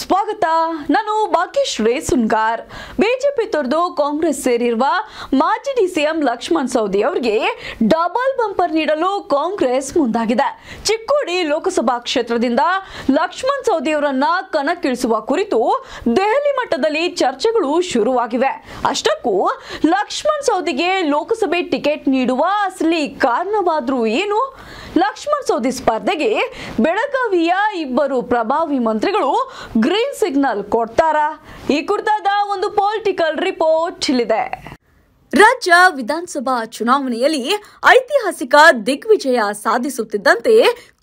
ಸ್ವಾಗತ ನಾನು ಭಾಗ್ಯಶ್ರೀ ಸುನ್ಗಾರ್ ಬಿಜೆಪಿ ತೊರೆದು ಕಾಂಗ್ರೆಸ್ ಸೇರಿರುವ ಮಾಜಿ ಡಿ ಸಿಎಂ ಲಕ್ಷ್ಮಣ್ ಸವದಿ ಅವರಿಗೆ ಡಬಲ್ ಬಂಪರ್ ನೀಡಲು ಕಾಂಗ್ರೆಸ್ ಮುಂದಾಗಿದೆ ಚಿಕ್ಕೋಡಿ ಲೋಕಸಭಾ ಕ್ಷೇತ್ರದಿಂದ ಲಕ್ಷ್ಮಣ್ ಸವದಿ ಅವರನ್ನ ಕಣಕ್ಕಿಳಿಸುವ ಕುರಿತು ದೆಹಲಿ ಮಟ್ಟದಲ್ಲಿ ಚರ್ಚೆಗಳು ಶುರುವಾಗಿವೆ ಅಷ್ಟಕ್ಕೂ ಲಕ್ಷ್ಮಣ್ ಸವದಿಗೆ ಲೋಕಸಭೆ ಟಿಕೆಟ್ ನೀಡುವ ಅಸಲಿ ಕಾರಣವಾದ್ರೂ ಏನು ಲಕ್ಷ್ಮಣ್ ಸೋದಿ ಸ್ಪರ್ಧೆಗೆ ಬೆಳಗಾವಿಯ ಇಬ್ಬರು ಪ್ರಭಾವಿ ಮಂತ್ರಿಗಳು ಗ್ರೀನ್ ಸಿಗ್ನಲ್ ಕೊಡ್ತಾರ ಈ ಕುರಿತಾದ ಒಂದು ಪೊಲಿಟಿಕಲ್ ರಿಪೋರ್ಟ್ ಇಲ್ಲಿದೆ ರಾಜ್ಯ ವಿಧಾನಸಭಾ ಚುನಾವಣೆಯಲ್ಲಿ ಐತಿಹಾಸಿಕ ದಿಗ್ವಿಜಯ ಸಾಧಿಸುತ್ತಿದ್ದಂತೆ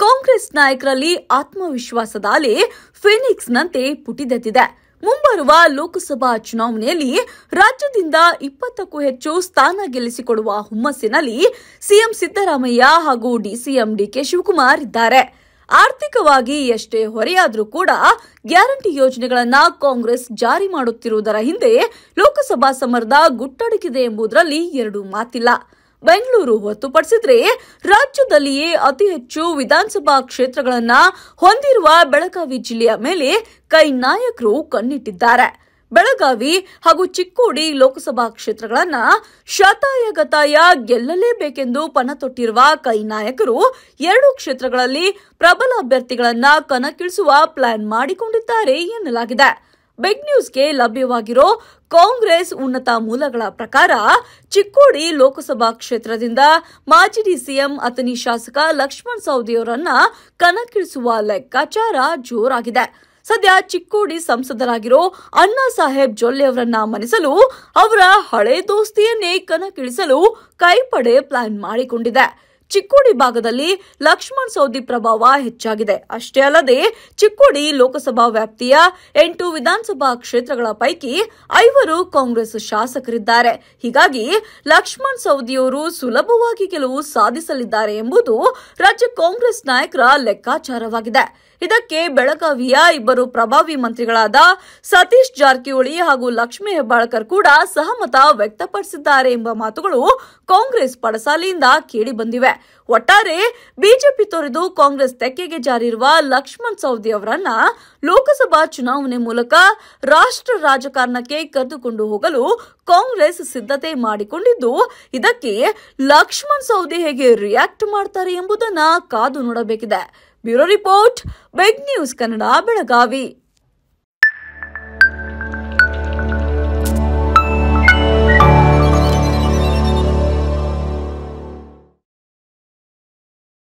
ಕಾಂಗ್ರೆಸ್ ನಾಯಕರಲ್ಲಿ ಆತ್ಮವಿಶ್ವಾಸದ ಅಲೆ ಫಿನಿಕ್ಸ್ನಂತೆ ಪುಟಿದೆದ್ದಿದೆ ಮುಂಬರುವ ಲೋಕಸಭಾ ಚುನಾವಣೆಯಲ್ಲಿ ರಾಜ್ಯದಿಂದ ಇಪ್ಪತ್ತಕ್ಕೂ ಹೆಚ್ಚು ಸ್ಥಾನ ಗೆಲ್ಲಿಸಿಕೊಡುವ ಹುಮ್ಮಸ್ಸಿನಲ್ಲಿ ಸಿಎಂ ಸಿದ್ದರಾಮಯ್ಯ ಹಾಗೂ ಡಿಸಿಎಂ ಡಿಕೆ ಶಿವಕುಮಾರ್ ಇದ್ದಾರೆ ಆರ್ಥಿಕವಾಗಿ ಎಷ್ಟೇ ಹೊರೆಯಾದರೂ ಕೂಡ ಗ್ಯಾರಂಟಿ ಯೋಜನೆಗಳನ್ನು ಕಾಂಗ್ರೆಸ್ ಜಾರಿ ಮಾಡುತ್ತಿರುವುದರ ಹಿಂದೆ ಲೋಕಸಭಾ ಸಮರದ ಗುಟ್ಟಡಕಿದೆ ಎಂಬುದರಲ್ಲಿ ಎರಡು ಮಾತಿಲ್ಲ ಬೆಂಗಳೂರು ಹೊತ್ತುಪಡಿಸಿದರೆ ರಾಜ್ಯದಲ್ಲಿಯೇ ಅತಿ ಹೆಚ್ಚು ವಿಧಾನಸಭಾ ಕ್ಷೇತ್ರಗಳನ್ನ ಹೊಂದಿರುವ ಬೆಳಗಾವಿ ಜಿಲ್ಲೆಯ ಮೇಲೆ ಕೈ ನಾಯಕರು ಕಣ್ಣಿಟ್ಟಿದ್ದಾರೆ ಬೆಳಗಾವಿ ಹಾಗೂ ಚಿಕ್ಕೋಡಿ ಲೋಕಸಭಾ ಕ್ಷೇತ್ರಗಳನ್ನ ಶತಾಯಗತಾಯ ಗೆಲ್ಲಲೇಬೇಕೆಂದು ತೊಟ್ಟಿರುವ ಕೈ ನಾಯಕರು ಎರಡು ಕ್ಷೇತ್ರಗಳಲ್ಲಿ ಪ್ರಬಲ ಅಭ್ಯರ್ಥಿಗಳನ್ನ ಕಣಕ್ಕಿಳಿಸುವ ಪ್ಲಾನ್ ಮಾಡಿಕೊಂಡಿದ್ದಾರೆ ಎನ್ನಲಾಗಿದೆ ಬಿಗ್ ನ್ಯೂಸ್ಗೆ ಲಭ್ಯವಾಗಿರೋ ಕಾಂಗ್ರೆಸ್ ಉನ್ನತ ಮೂಲಗಳ ಪ್ರಕಾರ ಚಿಕ್ಕೋಡಿ ಲೋಕಸಭಾ ಕ್ಷೇತ್ರದಿಂದ ಮಾಜಿ ಡಿಸಿಎಂ ಅತನಿ ಶಾಸಕ ಲಕ್ಷ್ಮಣ್ ಸವದಿಯವರನ್ನ ಕಣಕ್ಕಿಳಿಸುವ ಲೆಕ್ಕಾಚಾರ ಜೋರಾಗಿದೆ ಸದ್ಯ ಚಿಕ್ಕೋಡಿ ಸಂಸದರಾಗಿರೋ ಅಣ್ಣಾ ಸಾಹೇಬ್ ಜೊಲ್ಲೆ ಅವರನ್ನ ಮನಿಸಲು ಅವರ ಹಳೆ ದೋಸ್ತಿಯನ್ನೇ ಕಣಕ್ಕಿಳಿಸಲು ಕೈಪಡೆ ಪ್ಲಾನ್ ಮಾಡಿಕೊಂಡಿದೆ ಚಿಕ್ಕೋಡಿ ಭಾಗದಲ್ಲಿ ಲಕ್ಷ್ಮಣ್ ಸೌದಿ ಪ್ರಭಾವ ಹೆಚ್ಚಾಗಿದೆ ಅಷ್ಟೇ ಅಲ್ಲದೆ ಚಿಕ್ಕೋಡಿ ಲೋಕಸಭಾ ವ್ಯಾಪ್ತಿಯ ಎಂಟು ವಿಧಾನಸಭಾ ಕ್ಷೇತ್ರಗಳ ಪೈಕಿ ಐವರು ಕಾಂಗ್ರೆಸ್ ಶಾಸಕರಿದ್ದಾರೆ ಹೀಗಾಗಿ ಲಕ್ಷ್ಮಣ್ ಸೌದಿಯವರು ಸುಲಭವಾಗಿ ಗೆಲುವು ಸಾಧಿಸಲಿದ್ದಾರೆ ಎಂಬುದು ರಾಜ್ಯ ಕಾಂಗ್ರೆಸ್ ನಾಯಕರ ಲೆಕ್ಕಾಚಾರವಾಗಿದೆ ಇದಕ್ಕೆ ಬೆಳಗಾವಿಯ ಇಬ್ಬರು ಪ್ರಭಾವಿ ಮಂತ್ರಿಗಳಾದ ಸತೀಶ್ ಜಾರಕಿಹೊಳಿ ಹಾಗೂ ಲಕ್ಷ್ಮೀ ಹೆಬ್ಬಾಳ್ಕರ್ ಕೂಡ ಸಹಮತ ವ್ಯಕ್ತಪಡಿಸಿದ್ದಾರೆ ಎಂಬ ಮಾತುಗಳು ಕಾಂಗ್ರೆಸ್ ಪಡಸಾಲಿಯಿಂದ ಕೇಳಿಬಂದಿವೆ ಒಟ್ಟಾರೆ ಬಿಜೆಪಿ ತೊರೆದು ಕಾಂಗ್ರೆಸ್ ತೆಕ್ಕೆಗೆ ಜಾರಿರುವ ಲಕ್ಷ್ಮಣ್ ಸವದಿ ಅವರನ್ನ ಲೋಕಸಭಾ ಚುನಾವಣೆ ಮೂಲಕ ರಾಷ್ಟ್ರ ರಾಜಕಾರಣಕ್ಕೆ ಕರೆದುಕೊಂಡು ಹೋಗಲು ಕಾಂಗ್ರೆಸ್ ಸಿದ್ಧತೆ ಮಾಡಿಕೊಂಡಿದ್ದು ಇದಕ್ಕೆ ಲಕ್ಷ್ಮಣ್ ಸವದಿ ಹೇಗೆ ರಿಯಾಕ್ಟ್ ಮಾಡ್ತಾರೆ ಎಂಬುದನ್ನ ಕಾದು ನೋಡಬೇಕಿದೆ bureau report big news Kannada Belagavi